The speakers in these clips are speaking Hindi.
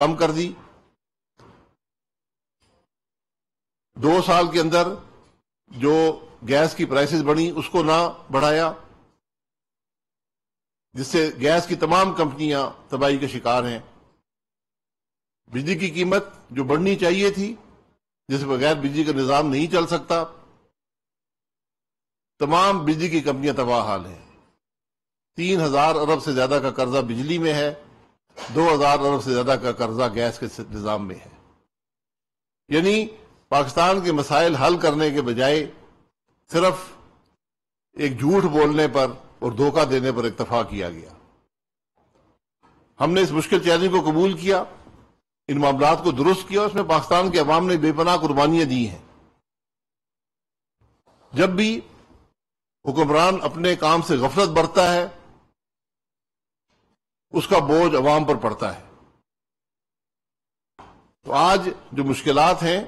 कम कर दी दो साल के अंदर जो गैस की प्राइसेस बढ़ी उसको ना बढ़ाया जिससे गैस की तमाम कंपनियां तबाही के शिकार हैं बिजली की कीमत जो बढ़नी चाहिए थी जिस बगैर बिजली का निजाम नहीं चल सकता तमाम बिजली की कंपनियां तबाह हाल हैं तीन हजार अरब से ज्यादा का कर्जा बिजली में है दो हजार अरब से ज्यादा का कर्जा गैस के निजाम में है यानी पाकिस्तान के मसाइल हल करने के बजाय सिर्फ एक झूठ बोलने पर और धोखा देने पर इतफा किया गया हमने इस मुश्किल चैलेंज को कबूल किया इन मामला को दुरुस्त किया उसमें पाकिस्तान के अवाम ने बेपनाह कुर्बानियां दी हैं जब भी हुक्मरान अपने काम से गफलत बढ़ता है उसका बोझ अवाम पर पड़ता है तो आज जो मुश्किलात हैं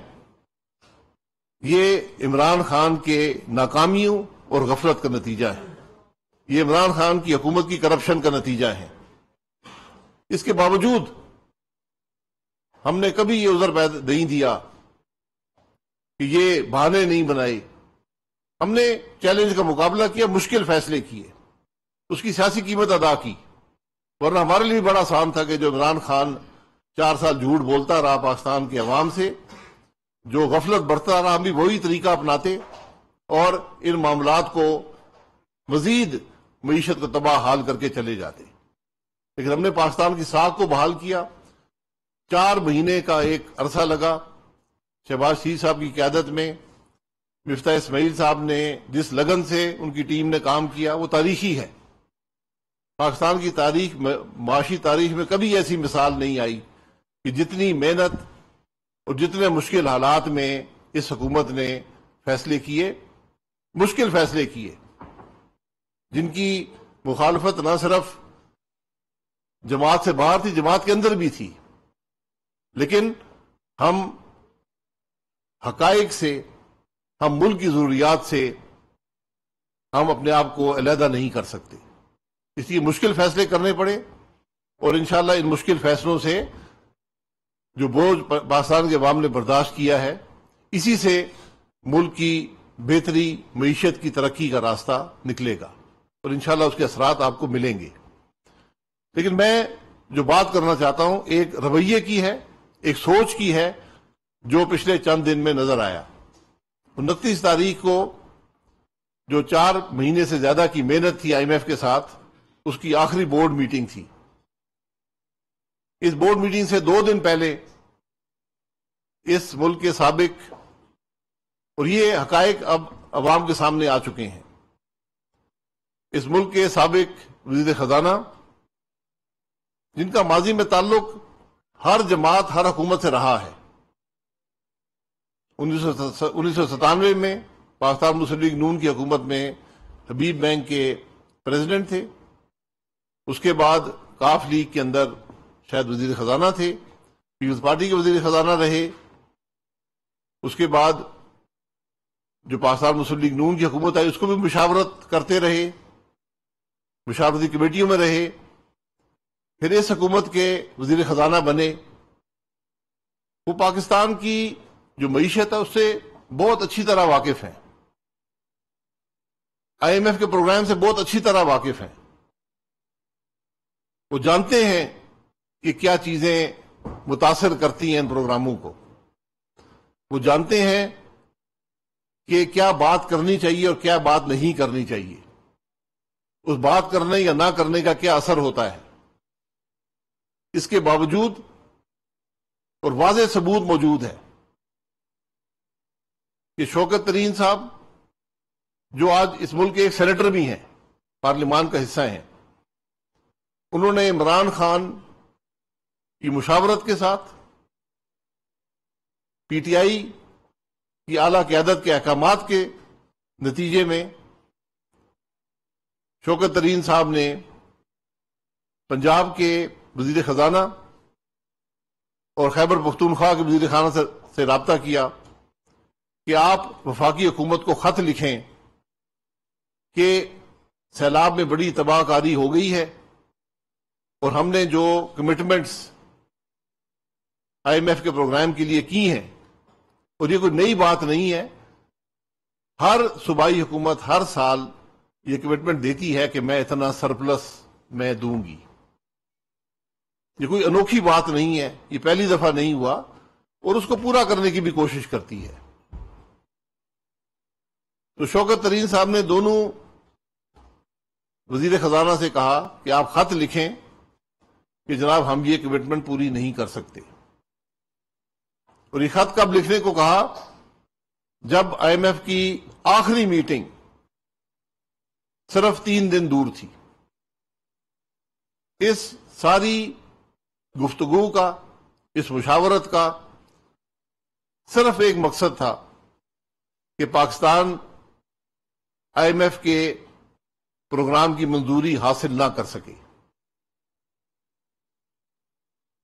ये इमरान खान के नाकामियों और गफलत का नतीजा है ये इमरान खान की हुकूमत की करप्शन का नतीजा है इसके बावजूद हमने कभी ये उजर पैदा नहीं दिया कि ये बहाने नहीं बनाए हमने चैलेंज का मुकाबला किया मुश्किल फैसले किए उसकी सियासी कीमत अदा की वरना हमारे लिए बड़ा आसान था कि जो इमरान खान चार साल झूठ बोलता रहा पाकिस्तान के अवाम से जो गफलत बढ़ता रहा हम भी वही तरीका अपनाते और इन मामला को मजीद मीशत को तबाह हाल करके चले जाते लेकिन हमने पाकिस्तान की साख को बहाल किया चार महीने का एक अरसा लगा शहबाज शी साहब की क्यादत में मिफ्ता इसमाइल साहब ने जिस लगन से उनकी टीम ने काम किया वो तारीखी है पाकिस्तान की तारीख में माशी तारीख में कभी ऐसी मिसाल नहीं आई कि जितनी मेहनत और जितने मुश्किल हालात में इस हकूमत ने फैसले किए मुश्किल फैसले किए जिनकी मुखालफत न सिर्फ जमात से बाहर थी जमात के अंदर भी थी लेकिन हम हकाइक से हम मुल्क की जरूरियात से हम अपने आप को अलहदा नहीं कर सकते इसलिए मुश्किल फैसले करने पड़े और इनशाला इन मुश्किल फैसलों से जो बोझ पाकिस्तान के अवाम ने बर्दाश्त किया है इसी से मुल्क की बेहतरी मीशत की तरक्की का रास्ता निकलेगा और इनशाला उसके असरात आपको मिलेंगे लेकिन मैं जो बात करना चाहता हूं एक रवैये की है एक सोच की है जो पिछले चंद दिन में नजर आया उनतीस तारीख को जो चार महीने से ज्यादा की मेहनत थी आईएमएफ के साथ उसकी आखिरी बोर्ड मीटिंग थी इस बोर्ड मीटिंग से दो दिन पहले इस मुल्क के सबक और ये हकायक अब अवाम के सामने आ चुके हैं इस मुल्क के सबक वजीर खजाना जिनका माजी में ताल्लुक हर जमात हर हुकूमत से रहा है उन्नीस सौ सतानवे में पाकिस्तान मुस्लिम लीग नून की हुकूमत में हबीब बैंक के प्रेसिडेंट थे उसके बाद काफ लीग के अंदर शायद वजीर खजाना थे पीपल्स पार्टी के वजीर खजाना रहे उसके बाद जो पाकिस्तान मुस्लिम लीग नून की हुकूमत आई उसको भी मुशावरत करते रहे मुशावरती कमेटियों में रहे फिर इस हुकूमत के वजीर खजाना बने वो पाकिस्तान की जो मीशत है उससे बहुत अच्छी तरह वाकिफ एम आईएमएफ के प्रोग्राम से बहुत अच्छी तरह वाकिफ हैं वो जानते हैं कि क्या चीजें मुतासर करती हैं इन प्रोग्रामों को वो जानते हैं कि क्या बात करनी चाहिए और क्या बात नहीं करनी चाहिए उस बात करने या ना करने का क्या असर होता है इसके बावजूद और वाज सबूत मौजूद है कि शौकत तरीन साहब जो आज इस मुल्क के एक सेनेटर भी हैं पार्लियामान का हिस्सा हैं उन्होंने इमरान खान की मुशावरत के साथ पीटीआई की आला क्यादत के अहकाम के नतीजे में शौकत तरीन साहब ने पंजाब के वजीर खजाना और खैबर पख्तूनख्वा के वजीर खाना से, से रबता किया कि आप वफाकी हुकूमत को ख़त लिखें कि सैलाब में बड़ी तबाहकारी हो गई है और हमने जो कमिटमेंट्स आईएमएफ के प्रोग्राम के लिए की हैं और ये कोई नई बात नहीं है हर सूबाई हुकूमत हर साल ये कमिटमेंट देती है कि मैं इतना सरप्लस मैं दूंगी ये कोई अनोखी बात नहीं है ये पहली दफा नहीं हुआ और उसको पूरा करने की भी कोशिश करती है तो शौकत तरीन साहब ने दोनों वजीर खजाना से कहा कि आप खत लिखें कि जनाब हम ये कमिटमेंट पूरी नहीं कर सकते और ये खत कब लिखने को कहा जब आईएमएफ की आखिरी मीटिंग सिर्फ तीन दिन दूर थी इस सारी गुफ्तगु का इस मुशावरत का सिर्फ एक मकसद था कि पाकिस्तान आईएमएफ के प्रोग्राम की मंजूरी हासिल ना कर सके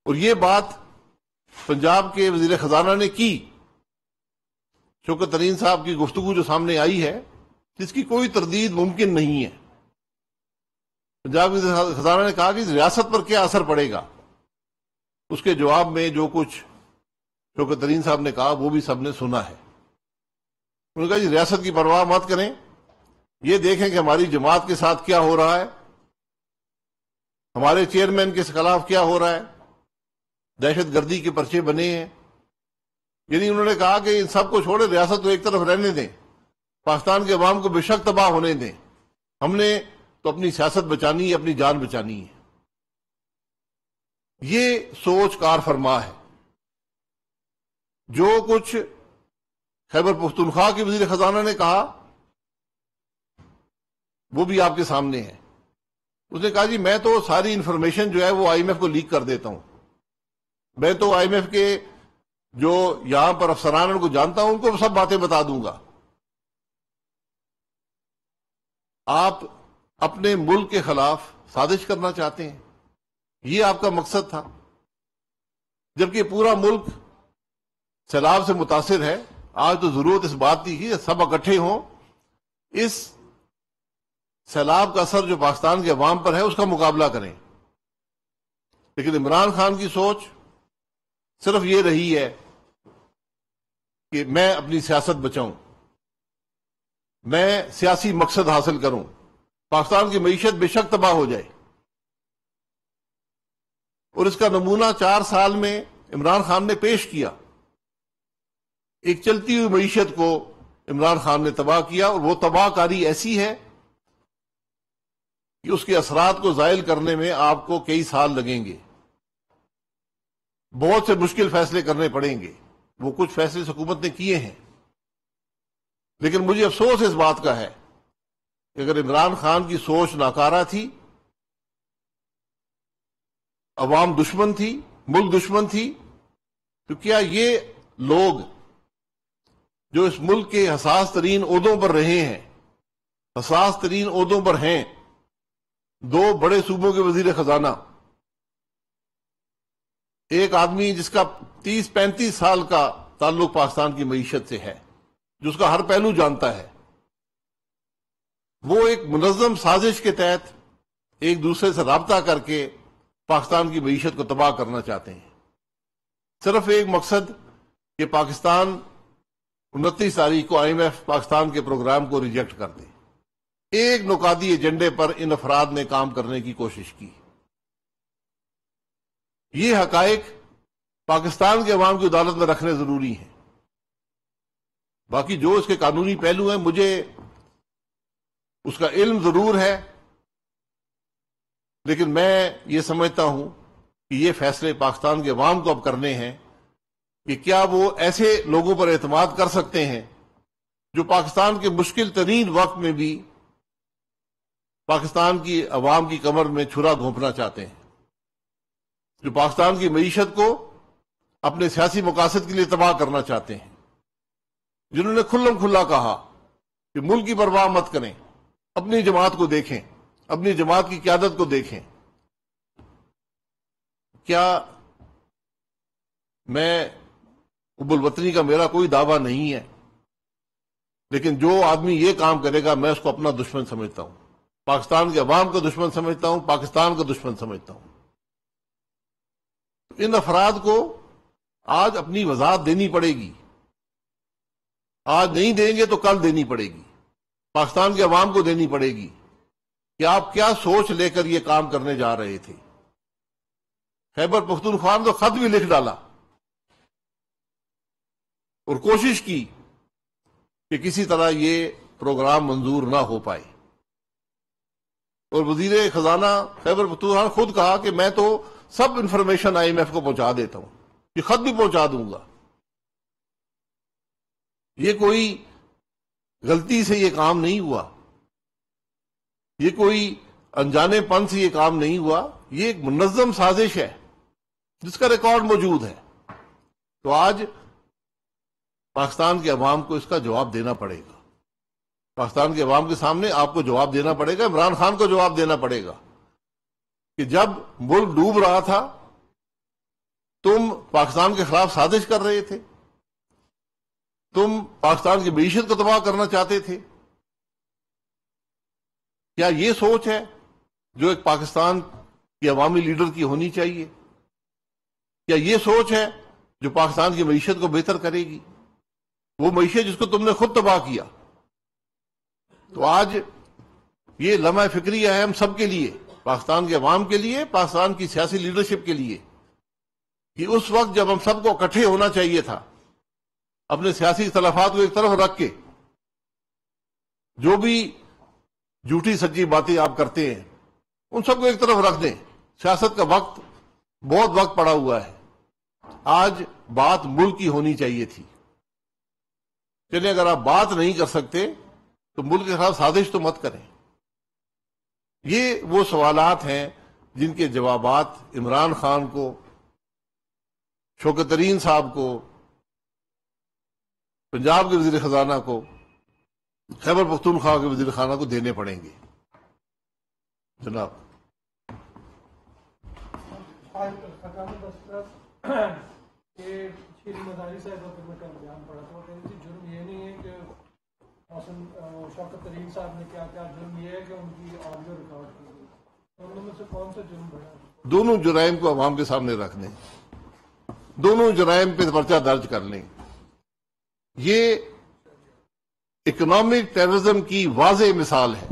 और ये बात पंजाब के वजीर खजाना ने की शोकत तरीन साहब की गुफ्तु जो सामने आई है जिसकी कोई तरदीद मुमकिन नहीं है पंजाब के खजाना ने कहा कि रियासत पर क्या असर पड़ेगा उसके जवाब में जो कुछ शोकत तरीन साहब ने कहा वो भी सबने सुना है उन्होंने कहा रियासत की परवाह मत करें ये देखें कि हमारी जमात के साथ क्या हो रहा है हमारे चेयरमैन के खिलाफ क्या हो रहा है दहशत गर्दी के पर्चे बने हैं यदि उन्होंने कहा कि इन सबको छोड़े रियासत तो एक तरफ रहने दें पाकिस्तान के अवाम को बेशक तबाह होने दें हमने तो अपनी सियासत बचानी है अपनी जान बचानी है ये सोच कार फरमा है जो कुछ खैबर पुख्तनख्वा के वजीर खजाना ने कहा वो भी आपके सामने है उसने कहा जी मैं तो सारी इंफॉर्मेशन जो है वो आईएमएफ को लीक कर देता हूं मैं तो आईएमएफ के जो यहां पर अफसरान उनको जानता हूं उनको सब बातें बता दूंगा आप अपने मुल्क के खिलाफ साजिश करना चाहते हैं ये आपका मकसद था जबकि पूरा मुल्क सैलाब से मुतासर है आज तो जरूरत इस बात की है सब इकट्ठे हों इस सैलाब का असर जो पाकिस्तान के अवाम पर है उसका मुकाबला करें लेकिन इमरान खान की सोच सिर्फ ये रही है कि मैं अपनी सियासत बचाऊं मैं सियासी मकसद हासिल करूं पाकिस्तान की मीशत बेशक तबाह हो जाए और इसका नमूना चार साल में इमरान खान ने पेश किया एक चलती हुई मीशत को इमरान खान ने तबाह किया और वो तबाहकारी ऐसी है कि उसके असरात को जायल करने में आपको कई साल लगेंगे बहुत से मुश्किल फैसले करने पड़ेंगे वो कुछ फैसले हुकूमत ने किए हैं लेकिन मुझे अफसोस इस बात का है कि अगर इमरान खान की सोच नाकारा थी अवाम दुश्मन थी मुल्क दुश्मन थी तो क्या ये लोग जो इस मुल्क के हसास तरीन उहदों पर रहे हैं हसास तरीन उहदों पर हैं दो बड़े सूबों के वजीर खजाना एक आदमी जिसका तीस पैंतीस साल का ताल्लुक पाकिस्तान की मीशत से है जो उसका हर पहलू जानता है वो एक मुनजम साजिश के तहत एक दूसरे से रबता करके पाकिस्तान की मीशत को तबाह करना चाहते हैं सिर्फ एक मकसद कि पाकिस्तान उनतीस तारीख को आई एम एफ पाकिस्तान के प्रोग्राम को रिजेक्ट कर दे एक नुकादी एजेंडे पर इन अफराद ने काम करने की कोशिश की ये हकाइक पाकिस्तान के अवाम की अदालत में रखने जरूरी हैं बाकी जो इसके कानूनी पहलू हैं मुझे उसका इल्म जरूर है लेकिन मैं ये समझता हूं कि ये फैसले पाकिस्तान के अवाम को अब करने हैं कि क्या वो ऐसे लोगों पर एतमाद कर सकते हैं जो पाकिस्तान के मुश्किल तरीन वक्त में भी पाकिस्तान की अवाम की कमर में छुरा घोंपना चाहते हैं जो पाकिस्तान की मीशत को अपने सियासी मकासद के लिए तबाह करना चाहते हैं जिन्होंने खुल्लम खुल्ला कहा कि मुल्क की परवाह मत करें अपनी जमात को देखें अपनी जमात की क्यादत को देखें क्या मैं उबुलवतनी का मेरा कोई दावा नहीं है लेकिन जो आदमी ये काम करेगा मैं उसको अपना दुश्मन समझता हूं पाकिस्तान के अवाम का दुश्मन समझता हूं पाकिस्तान का दुश्मन समझता हूं इन अफराद को आज अपनी वजात देनी पड़ेगी आज नहीं देंगे तो कल देनी पड़ेगी पाकिस्तान के अवाम को देनी पड़ेगी कि आप क्या सोच लेकर यह काम करने जा रहे थे खैबर पख्तूनख्वा ने तो खत भी लिख डाला और कोशिश की कि किसी तरह ये प्रोग्राम मंजूर ना हो पाए और वजीर खजाना खैबर पख्तूनख्वा खुद कहा कि मैं तो सब इंफॉर्मेशन आईएमएफ को पहुंचा देता हूं ये खत भी पहुंचा दूंगा ये कोई गलती से ये काम नहीं हुआ ये कोई अनजानेपन से ये काम नहीं हुआ ये एक मुनजम साजिश है जिसका रिकॉर्ड मौजूद है तो आज पाकिस्तान के अवाम को इसका जवाब देना पड़ेगा पाकिस्तान के अवाम के सामने आपको जवाब देना पड़ेगा इमरान खान को जवाब देना पड़ेगा कि जब मुल्क डूब रहा था तुम पाकिस्तान के खिलाफ साजिश कर रहे थे तुम पाकिस्तान की मीशत को तबाह करना चाहते थे क्या यह सोच है जो एक पाकिस्तान की अवामी लीडर की होनी चाहिए क्या यह सोच है जो पाकिस्तान की मीशत को बेहतर करेगी वो मीशत जिसको तुमने खुद तबाह किया तो आज ये लम्हा फिक्री है हम सबके लिए पाकिस्तान के अवाम के लिए पाकिस्तान की सियासी लीडरशिप के लिए कि उस वक्त जब हम सबको इकट्ठे होना चाहिए था अपने सियासी तलफात को एक तरफ रख के जो भी झूठी सच्ची बातें आप करते हैं उन सबको एक तरफ रख दें सियासत का वक्त बहुत वक्त पड़ा हुआ है आज बात मुल्क की होनी चाहिए थी चलिए अगर आप बात नहीं कर सकते तो मुल्क के खिलाफ साजिश तो मत करें ये वो सवालात हैं जिनके जवाबात इमरान खान को शौकत तरीन साहब को पंजाब के वजीर खजाना को खैबर पख्तूनख्वा के वजीर खाना को देने पड़ेंगे जनाब जुर्म ये नहीं है कि मौसम शौकत तरीन साहब ने क्या क्या जुर्म है कि उनकी ऑडियो रिकॉर्ड की दोनों तो में से कौन सा जुर्म बढ़ा दोनों जुराइम को आवाम के सामने रख लें दोनों जुराइम पे पर्चा दर्ज कर लें ये इकोनॉमिक टेररिज्म की वाज मिसाल है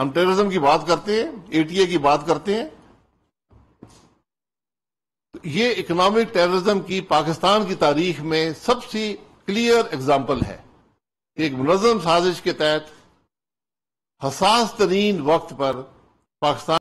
हम टेररिज्म की बात करते हैं एटीए की बात करते हैं तो ये इकोनॉमिक टेररिज्म की पाकिस्तान की तारीख में सबसे क्लियर एग्जाम्पल है एक मुनजम साजिश के तहत हसास तरीन वक्त पर पाकिस्तान